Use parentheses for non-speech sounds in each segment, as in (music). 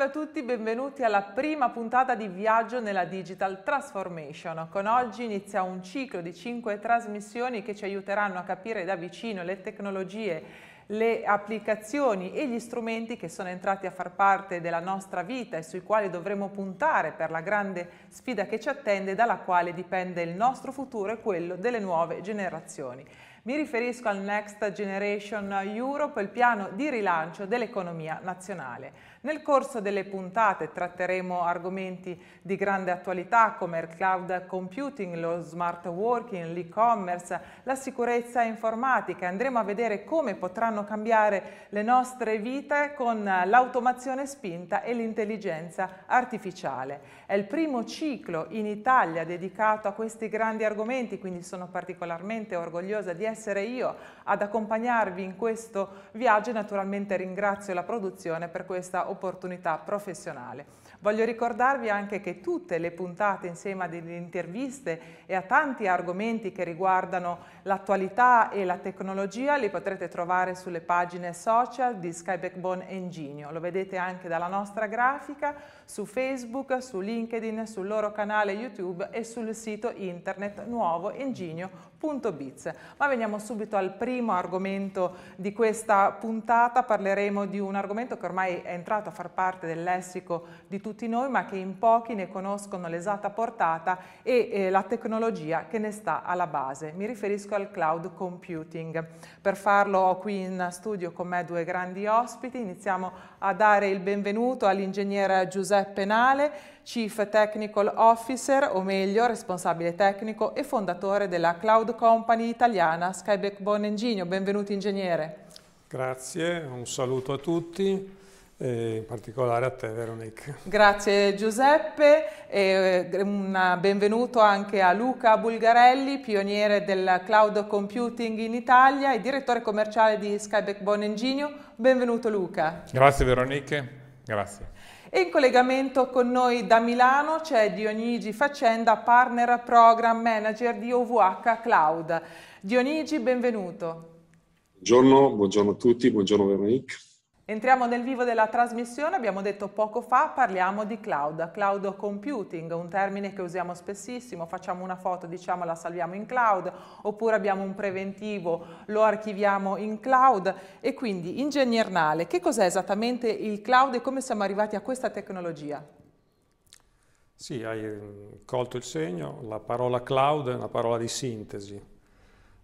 salve a tutti, benvenuti alla prima puntata di Viaggio nella Digital Transformation. Con oggi inizia un ciclo di 5 trasmissioni che ci aiuteranno a capire da vicino le tecnologie le applicazioni e gli strumenti che sono entrati a far parte della nostra vita e sui quali dovremo puntare per la grande sfida che ci attende, dalla quale dipende il nostro futuro e quello delle nuove generazioni. Mi riferisco al Next Generation Europe, il piano di rilancio dell'economia nazionale. Nel corso delle puntate tratteremo argomenti di grande attualità come il cloud computing, lo smart working, l'e-commerce, la sicurezza informatica. Andremo a vedere come potranno cambiare le nostre vite con l'automazione spinta e l'intelligenza artificiale. È il primo ciclo in Italia dedicato a questi grandi argomenti, quindi sono particolarmente orgogliosa di essere io ad accompagnarvi in questo viaggio e naturalmente ringrazio la produzione per questa opportunità opportunità professionale. Voglio ricordarvi anche che tutte le puntate insieme ad interviste e a tanti argomenti che riguardano l'attualità e la tecnologia li potrete trovare sulle pagine social di Sky Backbone Enginio. Lo vedete anche dalla nostra grafica su Facebook, su LinkedIn, sul loro canale YouTube e sul sito internet nuovoenginio.biz. Ma veniamo subito al primo argomento di questa puntata. Parleremo di un argomento che ormai è entrato a far parte del lessico di tutti tutti noi ma che in pochi ne conoscono l'esatta portata e eh, la tecnologia che ne sta alla base. Mi riferisco al cloud computing. Per farlo ho qui in studio con me due grandi ospiti. Iniziamo a dare il benvenuto all'ingegnere Giuseppe Nale, Chief Technical Officer, o meglio responsabile tecnico e fondatore della cloud company italiana Skybackbone Engineering. Benvenuto ingegnere. Grazie, un saluto a tutti in particolare a te Veronique. Grazie Giuseppe e eh, un benvenuto anche a Luca Bulgarelli, pioniere del cloud computing in Italia e direttore commerciale di Skyback Bon Enginio. Benvenuto Luca. Grazie Veronique, grazie. E in collegamento con noi da Milano c'è Dionigi Faccenda, partner program manager di OVH Cloud. Dionigi, benvenuto. Buongiorno, buongiorno a tutti, buongiorno Veronique. Entriamo nel vivo della trasmissione, abbiamo detto poco fa, parliamo di cloud, cloud computing, un termine che usiamo spessissimo, facciamo una foto, diciamo la salviamo in cloud, oppure abbiamo un preventivo, lo archiviamo in cloud e quindi ingegnernale, che cos'è esattamente il cloud e come siamo arrivati a questa tecnologia? Sì, hai colto il segno, la parola cloud è una parola di sintesi,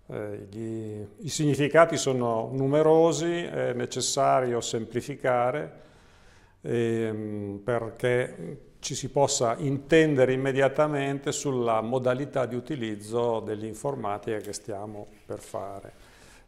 eh, gli, I significati sono numerosi, è necessario semplificare ehm, perché ci si possa intendere immediatamente sulla modalità di utilizzo dell'informatica che stiamo per fare.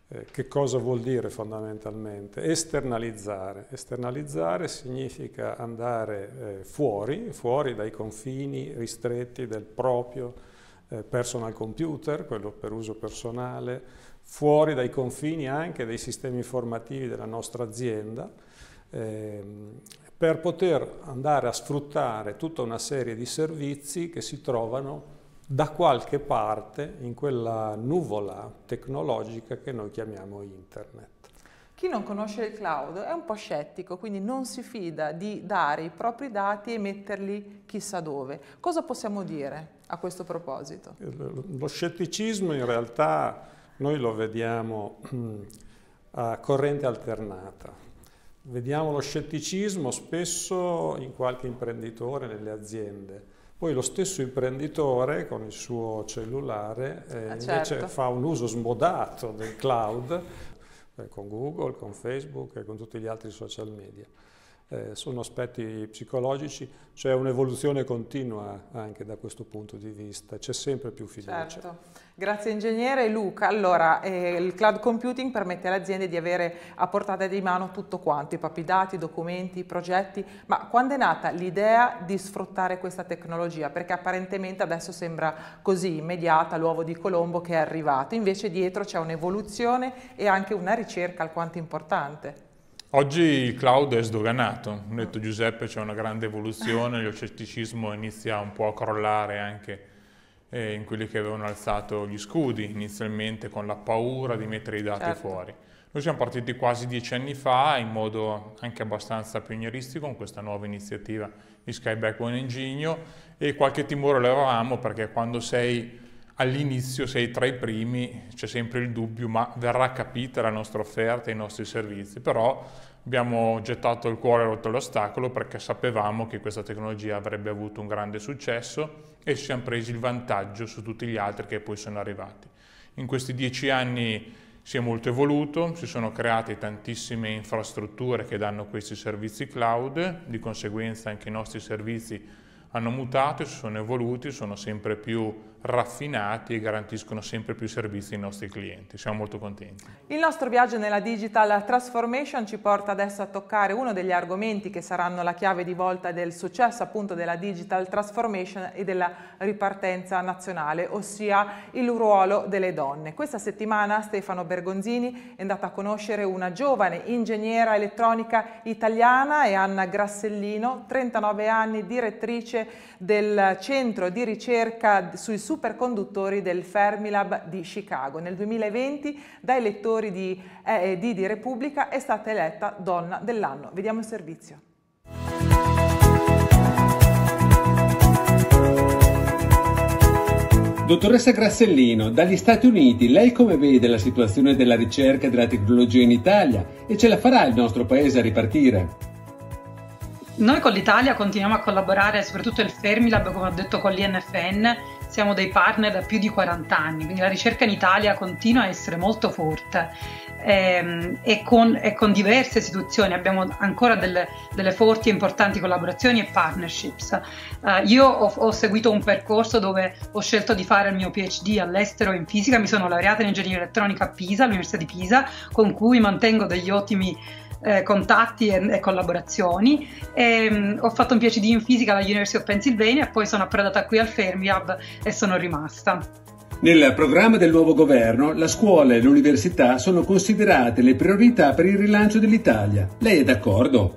Eh, che cosa vuol dire fondamentalmente? Esternalizzare. Esternalizzare significa andare eh, fuori, fuori dai confini ristretti del proprio eh, personal computer, quello per uso personale, fuori dai confini anche dei sistemi informativi della nostra azienda, ehm, per poter andare a sfruttare tutta una serie di servizi che si trovano da qualche parte in quella nuvola tecnologica che noi chiamiamo internet. Chi non conosce il cloud è un po' scettico, quindi non si fida di dare i propri dati e metterli chissà dove. Cosa possiamo dire a questo proposito? Lo scetticismo in realtà noi lo vediamo mm, a corrente alternata. Vediamo lo scetticismo spesso in qualche imprenditore, nelle aziende. Poi lo stesso imprenditore con il suo cellulare eh, ah, invece certo. fa un uso smodato del cloud eh, con Google, con Facebook e con tutti gli altri social media eh, sono aspetti psicologici, c'è un'evoluzione continua anche da questo punto di vista, c'è sempre più fiducia. Certo. Grazie ingegnere Luca. Allora, eh, il cloud computing permette alle aziende di avere a portata di mano tutto quanto, i propri dati, i documenti, i progetti, ma quando è nata l'idea di sfruttare questa tecnologia? Perché apparentemente adesso sembra così immediata, l'uovo di Colombo che è arrivato, invece dietro c'è un'evoluzione e anche una ricerca alquanto importante. Oggi il cloud è sdoganato, ho detto Giuseppe c'è una grande evoluzione, lo scetticismo inizia un po' a crollare anche eh, in quelli che avevano alzato gli scudi inizialmente con la paura di mettere i dati certo. fuori. Noi siamo partiti quasi dieci anni fa in modo anche abbastanza pionieristico con questa nuova iniziativa di Skyback Buon Ingegno e qualche timore l'avevamo perché quando sei all'inizio sei tra i primi, c'è sempre il dubbio, ma verrà capita la nostra offerta, i nostri servizi, però abbiamo gettato il cuore rotto l'ostacolo perché sapevamo che questa tecnologia avrebbe avuto un grande successo e ci siamo presi il vantaggio su tutti gli altri che poi sono arrivati. In questi dieci anni si è molto evoluto, si sono create tantissime infrastrutture che danno questi servizi cloud, di conseguenza anche i nostri servizi hanno mutato, si sono evoluti, sono sempre più raffinati e garantiscono sempre più servizi ai nostri clienti. Siamo molto contenti. Il nostro viaggio nella digital transformation ci porta adesso a toccare uno degli argomenti che saranno la chiave di volta del successo appunto della digital transformation e della ripartenza nazionale, ossia il ruolo delle donne. Questa settimana Stefano Bergonzini è andata a conoscere una giovane ingegnera elettronica italiana e Anna Grassellino, 39 anni, direttrice del centro di ricerca sui superconduttori del Fermilab di Chicago. Nel 2020 dai lettori di EED eh, eh, di Repubblica è stata eletta donna dell'anno. Vediamo il servizio. Dottoressa Grassellino, dagli Stati Uniti, lei come vede la situazione della ricerca e della tecnologia in Italia e ce la farà il nostro paese a ripartire? Noi con l'Italia continuiamo a collaborare, soprattutto il Fermilab, come ho detto, con l'INFN siamo dei partner da più di 40 anni, quindi la ricerca in Italia continua a essere molto forte ehm, e, con, e, con, diverse istituzioni, abbiamo ancora delle, delle forti e importanti collaborazioni e partnerships. Uh, io ho, ho, seguito un percorso dove ho scelto di fare il mio PhD all'estero in fisica, mi sono laureata in ingegneria elettronica a Pisa, all'Università di Pisa, con cui mantengo degli ottimi eh, contatti e, e collaborazioni. E, ehm, mh, ho fatto un PhD in fisica alla University of Pennsylvania e poi sono approdata qui al Fermi Hub e sono rimasta. Nel programma del nuovo governo, la scuola e l'università sono considerate le priorità per il rilancio dell'Italia. Lei è d'accordo?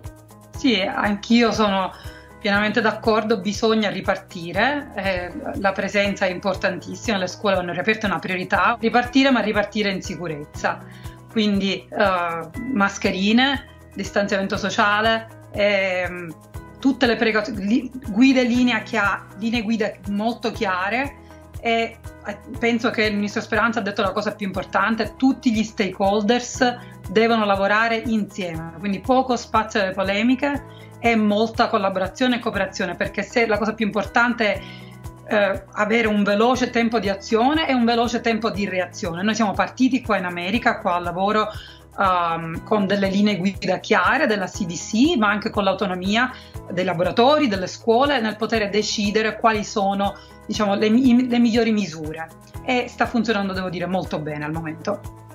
Sì, anch'io sono pienamente d'accordo, bisogna ripartire, eh, la presenza è importantissima, le scuole vanno riaperte, una priorità, ripartire ma ripartire in sicurezza quindi uh, mascherine, distanziamento sociale, ehm, tutte le precauzioni, guide, linea chia- linee guida molto chiare e eh, penso che il ministro Speranza ha detto la cosa più importante, tutti gli stakeholders devono lavorare insieme, quindi poco spazio alle polemiche e molta collaborazione e cooperazione, perché se la cosa più importante è eh, avere un veloce tempo di azione e un veloce tempo di reazione. Noi siamo partiti qua in America, qua al lavoro, Um, con delle linee guida chiare della CDC, ma anche con l'autonomia dei laboratori, delle scuole, nel poter decidere quali sono diciamo, le, le migliori misure. E sta funzionando, devo dire, molto bene al momento.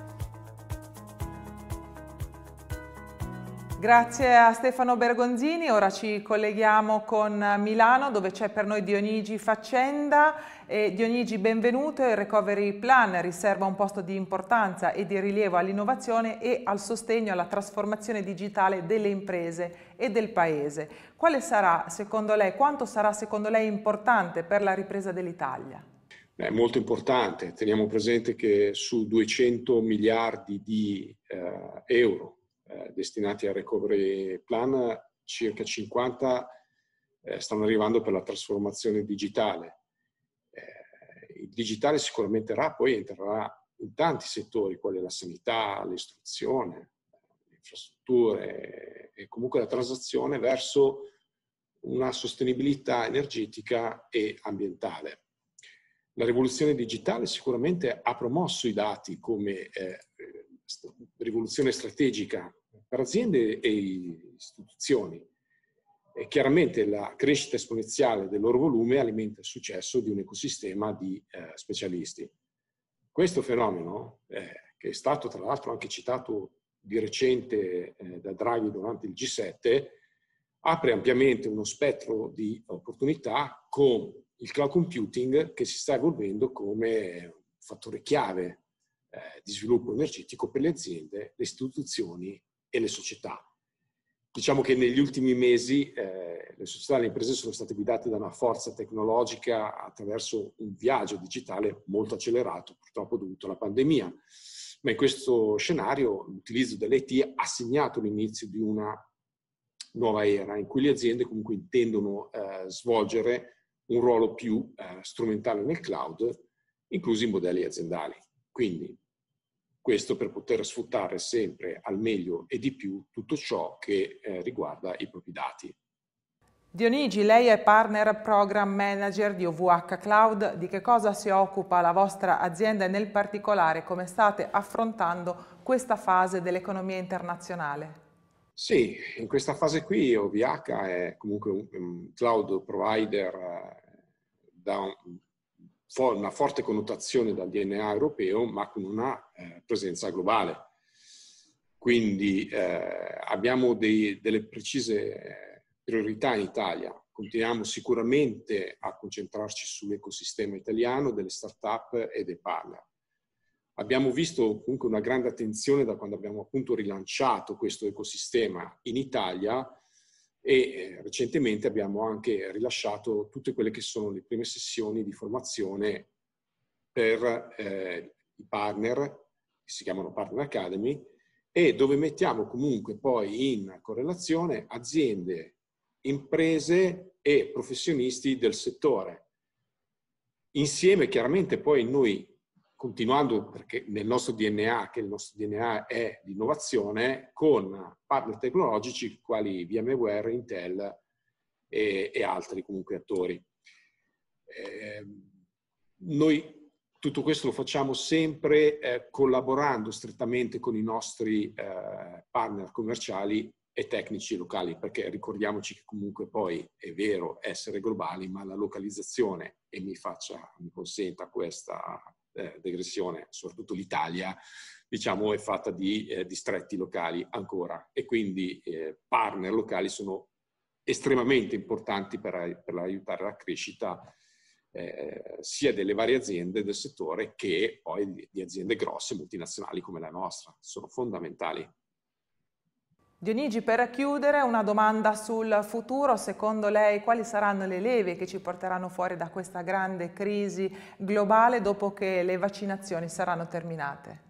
Grazie a Stefano Bergonzini, ora ci colleghiamo con Milano dove c'è per noi Dionigi Faccenda. E Dionigi, benvenuto. Il Recovery Plan riserva un posto di importanza e di rilievo all'innovazione e al sostegno alla trasformazione digitale delle imprese e del Paese. Quale sarà, secondo lei, quanto sarà secondo lei importante per la ripresa dell'Italia? È molto importante. Teniamo presente che su 200 miliardi di eh, euro eh, destinati al recovery plan, circa 50 eh, stanno arrivando per la trasformazione digitale. Eh, il digitale sicuramente rà, poi entrerà in tanti settori, quali la sanità, l'istruzione, le infrastrutture e comunque la transazione verso una sostenibilità energetica e ambientale. La rivoluzione digitale sicuramente ha promosso i dati come eh, rivoluzione strategica per aziende e istituzioni. E chiaramente la crescita esponenziale del loro volume alimenta il successo di un ecosistema di eh, specialisti. Questo fenomeno, eh, che è stato tra l'altro anche citato di recente eh, da Draghi durante il G7, apre ampiamente uno spettro di opportunità con il cloud computing che si sta evolvendo come fattore chiave eh, di sviluppo energetico per le aziende, le istituzioni e le società. Diciamo che negli ultimi mesi eh, le società e le imprese sono state guidate da una forza tecnologica attraverso un viaggio digitale molto accelerato, purtroppo dovuto alla pandemia. Ma in questo scenario l'utilizzo dell'IT ha segnato l'inizio di una nuova era in cui le aziende comunque intendono eh, svolgere un ruolo più eh, strumentale nel cloud, inclusi i modelli aziendali. Quindi questo per poter sfruttare sempre al meglio e di più tutto ciò che eh, riguarda i propri dati. Dionigi, lei è partner program manager di OVH Cloud, di che cosa si occupa la vostra azienda e nel particolare come state affrontando questa fase dell'economia internazionale? Sì, in questa fase qui OVH è comunque un cloud provider eh, da un, una forte connotazione dal DNA europeo, ma con una eh, presenza globale. Quindi eh, abbiamo dei, delle precise eh, priorità in Italia. Continuiamo sicuramente a concentrarci sull'ecosistema italiano, delle start-up e dei partner. Abbiamo visto comunque una grande attenzione da quando abbiamo appunto rilanciato questo ecosistema in Italia, e eh, recentemente abbiamo anche rilasciato tutte quelle che sono le prime sessioni di formazione per eh, i partner, che si chiamano Partner Academy, e dove mettiamo comunque poi in correlazione aziende, imprese e professionisti del settore. Insieme chiaramente poi noi continuando perché nel nostro DNA, che il nostro DNA è l'innovazione, con partner tecnologici quali VMware, Intel e, e altri comunque attori. Eh, noi tutto questo lo facciamo sempre eh, collaborando strettamente con i nostri eh, partner commerciali e tecnici locali, perché ricordiamoci che comunque poi è vero essere globali, ma la localizzazione, e mi faccia, mi consenta questa eh, degressione, soprattutto l'Italia, diciamo, è fatta di eh, distretti locali ancora e quindi eh, partner locali sono estremamente importanti per, per aiutare la crescita eh, sia delle varie aziende del settore che poi di, aziende grosse multinazionali come la nostra. Sono fondamentali. Dionigi, per chiudere una domanda sul futuro, secondo lei quali saranno le leve che ci porteranno fuori da questa grande crisi globale dopo che le vaccinazioni saranno terminate?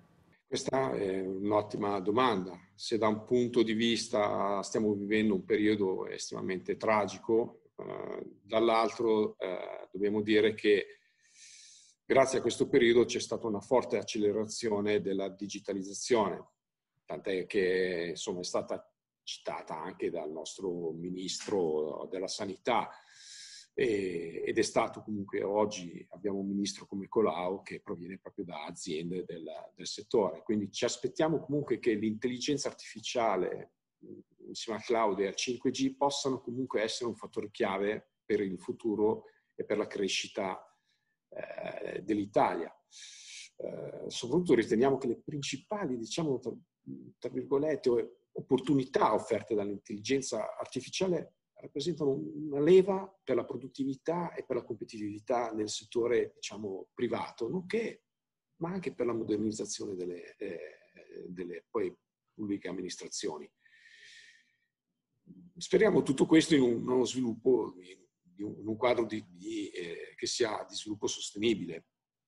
Questa è un'ottima domanda. Se da un punto di vista stiamo vivendo un periodo estremamente tragico, eh, dall'altro eh, dobbiamo dire che grazie a questo periodo c'è stata una forte accelerazione della digitalizzazione tant'è che insomma, è stata citata anche dal nostro ministro della sanità e, ed è stato comunque oggi abbiamo un ministro come Colau che proviene proprio da aziende del, del settore, quindi ci aspettiamo comunque che l'intelligenza artificiale insieme al cloud e al 5G possano comunque essere un fattore chiave per il futuro e per la crescita eh, dell'Italia. Eh, soprattutto riteniamo che le principali diciamo, tra virgolette, opportunità offerte dall'intelligenza artificiale rappresentano una leva per la produttività e per la competitività nel settore diciamo, privato, nonché, ma anche per la modernizzazione delle, eh, delle poi, pubbliche amministrazioni. Speriamo tutto questo in uno sviluppo, in un quadro di, di, eh, che sia di sviluppo sostenibile,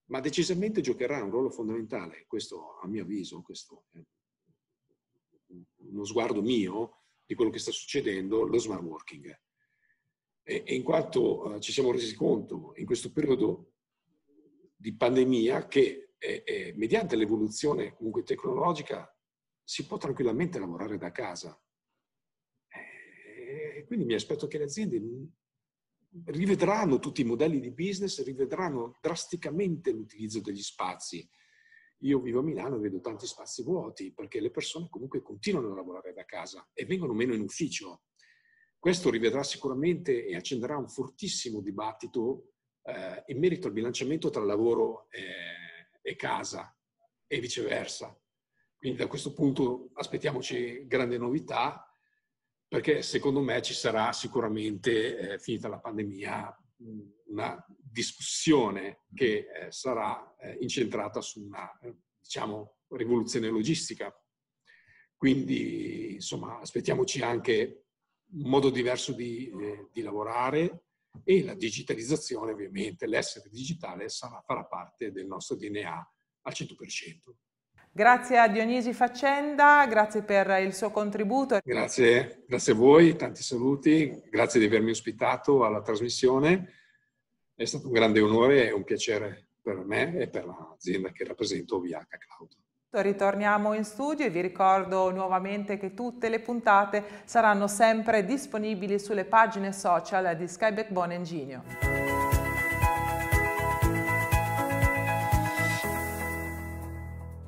ma decisamente giocherà un ruolo fondamentale, questo a mio avviso, questo, eh, uno sguardo mio di quello che sta succedendo, lo smart working. E, e in quanto eh, ci siamo resi conto in questo periodo di pandemia che eh, eh, mediante l'evoluzione comunque tecnologica si può tranquillamente lavorare da casa. Eh, e quindi mi aspetto che le aziende rivedranno tutti i modelli di business, rivedranno drasticamente l'utilizzo degli spazi io vivo a Milano e vedo tanti spazi vuoti perché le persone comunque continuano a lavorare da casa e vengono meno in ufficio. Questo rivedrà sicuramente e accenderà un fortissimo dibattito eh, in merito al bilanciamento tra lavoro eh, e casa e viceversa. Quindi da questo punto aspettiamoci grandi novità perché secondo me ci sarà sicuramente, eh, finita la pandemia, una discussione che eh, sarà eh, incentrata su una, eh, diciamo, rivoluzione logistica. Quindi, insomma, aspettiamoci anche un modo diverso di, eh, di lavorare e la digitalizzazione, ovviamente, l'essere digitale sarà, farà parte del nostro DNA al 100%. Grazie a Dionisi Faccenda, grazie per il suo contributo. Grazie, grazie a voi, tanti saluti, grazie di avermi ospitato alla trasmissione. È stato un grande onore e un piacere per me e per l'azienda che rappresento, VH Cloud. Ritorniamo in studio e vi ricordo nuovamente che tutte le puntate saranno sempre disponibili sulle pagine social di Skyback Bon Enginio.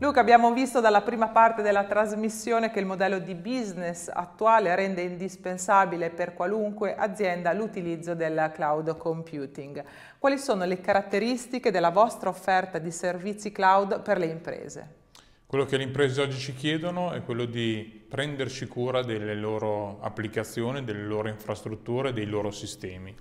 Luca, abbiamo visto dalla prima parte della trasmissione che il modello di business attuale rende indispensabile per qualunque azienda l'utilizzo del cloud computing. Quali sono le caratteristiche della vostra offerta di servizi cloud per le imprese? Quello che le imprese oggi ci chiedono è quello di prenderci cura delle loro applicazioni, delle loro infrastrutture, dei loro sistemi.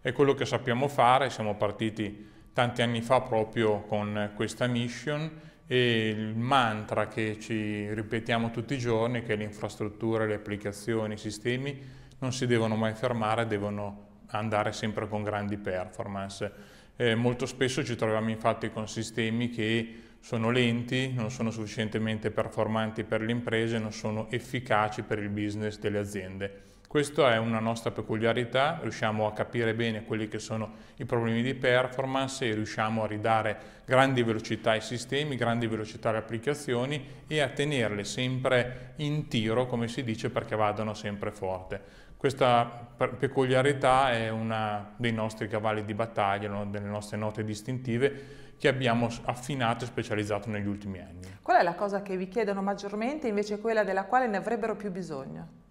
È quello che sappiamo fare, siamo partiti tanti anni fa proprio con questa mission e il mantra che ci ripetiamo tutti i giorni che le infrastrutture, le applicazioni, i sistemi non si devono mai fermare, devono andare sempre con grandi performance. Eh, molto spesso ci troviamo infatti con sistemi che sono lenti, non sono sufficientemente performanti per le imprese, non sono efficaci per il business delle aziende. Questa è una nostra peculiarità, riusciamo a capire bene quelli che sono i problemi di performance e riusciamo a ridare grandi velocità ai sistemi, grandi velocità alle applicazioni e a tenerle sempre in tiro, come si dice, perché vadano sempre forte. Questa peculiarità è uno dei nostri cavalli di battaglia, una delle nostre note distintive che abbiamo affinato e specializzato negli ultimi anni. Qual è la cosa che vi chiedono maggiormente invece quella della quale ne avrebbero più bisogno?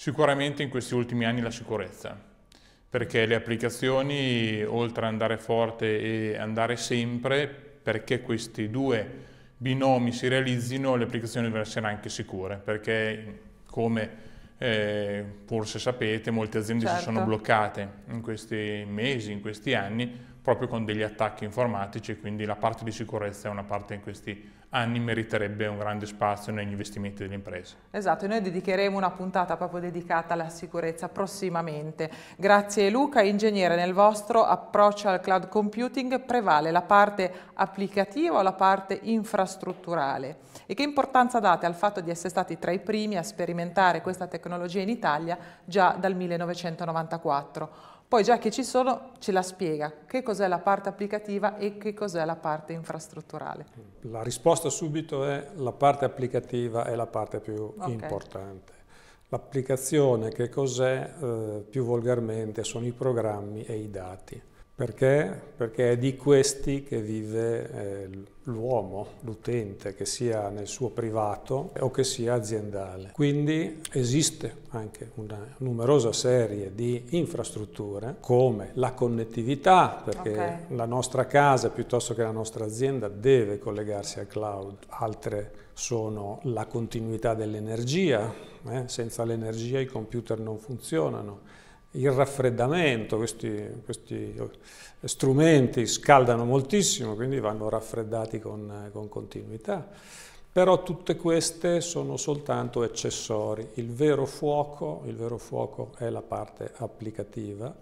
Sicuramente in questi ultimi anni la sicurezza, perché le applicazioni, oltre ad andare forte e andare sempre, perché questi due binomi si realizzino, le applicazioni devono essere anche sicure, perché come eh, forse sapete, molte aziende certo. si sono certo. bloccate in questi mesi, in questi anni, proprio con degli attacchi informatici, quindi la parte di sicurezza è una parte in questi anni meriterebbe un grande spazio negli investimenti delle imprese. Esatto, noi dedicheremo una puntata proprio dedicata alla sicurezza prossimamente. Grazie Luca, ingegnere, nel vostro approccio al cloud computing prevale la parte applicativa o la parte infrastrutturale? E che importanza date al fatto di essere stati tra i primi a sperimentare questa tecnologia in Italia già dal 1994? Poi già che ci sono ce la spiega che cos'è la parte applicativa e che cos'è la parte infrastrutturale. La risposta subito è la parte applicativa è la parte più okay. importante. L'applicazione che cos'è eh, più volgarmente sono i programmi e i dati. Perché? Perché è di questi che vive eh, l'uomo, l'utente, che sia nel suo privato o che sia aziendale. Quindi esiste anche una numerosa serie di infrastrutture come la connettività, perché okay. la nostra casa piuttosto che la nostra azienda deve collegarsi al cloud, altre sono la continuità dell'energia, eh? senza l'energia i computer non funzionano il raffreddamento, questi, questi, strumenti scaldano moltissimo, quindi vanno raffreddati con, con continuità. Però tutte queste sono soltanto accessori. Il vero fuoco, il vero fuoco è la parte applicativa.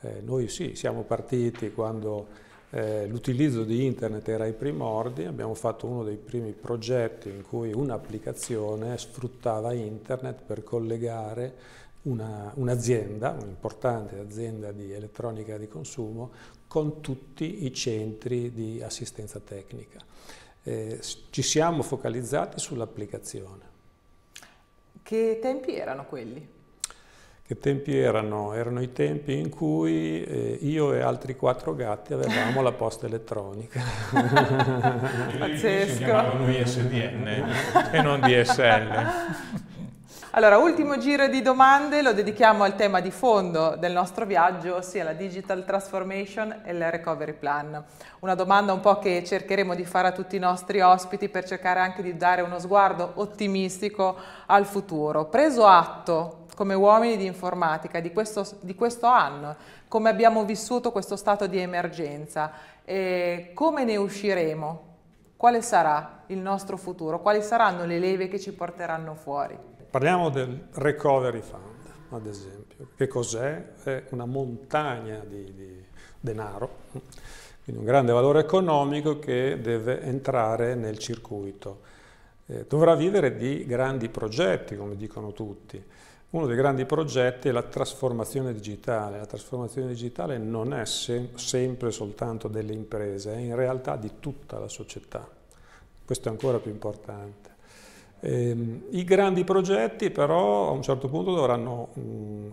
Eh, noi sì, siamo partiti quando eh, l'utilizzo di internet era ai primordi, abbiamo fatto uno dei primi progetti in cui un'applicazione sfruttava internet per collegare un'azienda, un'importante azienda di elettronica di consumo, con tutti i centri di assistenza tecnica. Eh, ci siamo focalizzati sull'applicazione. Che tempi erano quelli? Che tempi erano? Erano i tempi in cui eh, io e altri quattro gatti avevamo la posta elettronica. (laughs) Pazzesco! Si chiamavano ISDN e non DSL. (laughs) Allora, ultimo giro di domande, lo dedichiamo al tema di fondo del nostro viaggio, ossia la digital transformation e il recovery plan. Una domanda un po' che cercheremo di fare a tutti i nostri ospiti per cercare anche di dare uno sguardo ottimistico al futuro. Preso atto come uomini di informatica di questo, di questo, anno, come abbiamo vissuto questo stato di emergenza, eh, come ne usciremo, quale sarà il nostro futuro, quali saranno le leve che ci porteranno fuori. Parliamo del Recovery Fund, ad esempio. Che cos'è? È una montagna di, di denaro, quindi un grande valore economico che deve entrare nel circuito. Eh, dovrà vivere di grandi progetti, come dicono tutti. Uno dei grandi progetti è la trasformazione digitale. La trasformazione digitale non è se sempre soltanto delle imprese, è in realtà di tutta la società. Questo è ancora più importante. Ehm, I grandi progetti però a un certo punto dovranno mm,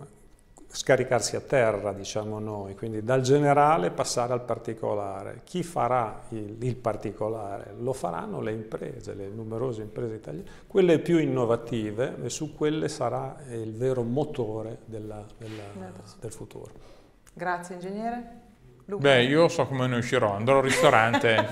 scaricarsi a terra, diciamo noi, quindi dal generale passare al particolare. Chi farà il, il particolare? Lo faranno le imprese, le numerose imprese italiane, quelle più innovative e su quelle sarà il vero motore della, della, del futuro. Grazie ingegnere. Luca. Beh, io so come ne uscirò, andrò al ristorante,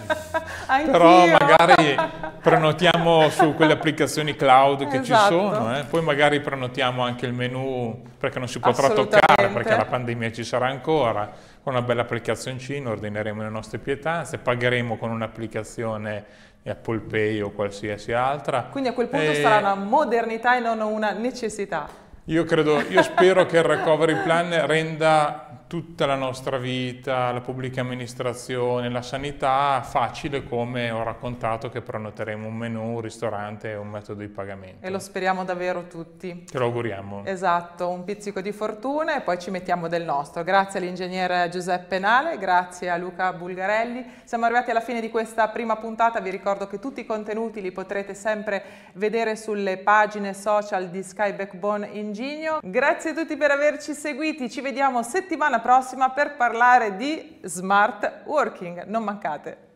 (laughs) però magari prenotiamo su quelle applicazioni cloud che esatto. ci sono, eh? poi magari prenotiamo anche il menu perché non si potrà toccare perché la pandemia ci sarà ancora, con una bella applicazioncina ordineremo le nostre pietanze, pagheremo con un'applicazione Apple Pay o qualsiasi altra. Quindi a quel punto e... sarà una modernità e non una necessità. Io credo, io spero che il recovery plan renda tutta la nostra vita, la pubblica amministrazione, la sanità, facile come ho raccontato che prenoteremo un menù, un ristorante e un metodo di pagamento. E lo speriamo davvero tutti. Te lo auguriamo. Esatto, un pizzico di fortuna e poi ci mettiamo del nostro. Grazie all'ingegnere Giuseppe Nale, grazie a Luca Bulgarelli. Siamo arrivati alla fine di questa prima puntata, vi ricordo che tutti i contenuti li potrete sempre vedere sulle pagine social di Sky Backbone Ingegno. Grazie a tutti per averci seguiti, ci vediamo settimana prossima prossima per parlare di smart working. Non mancate!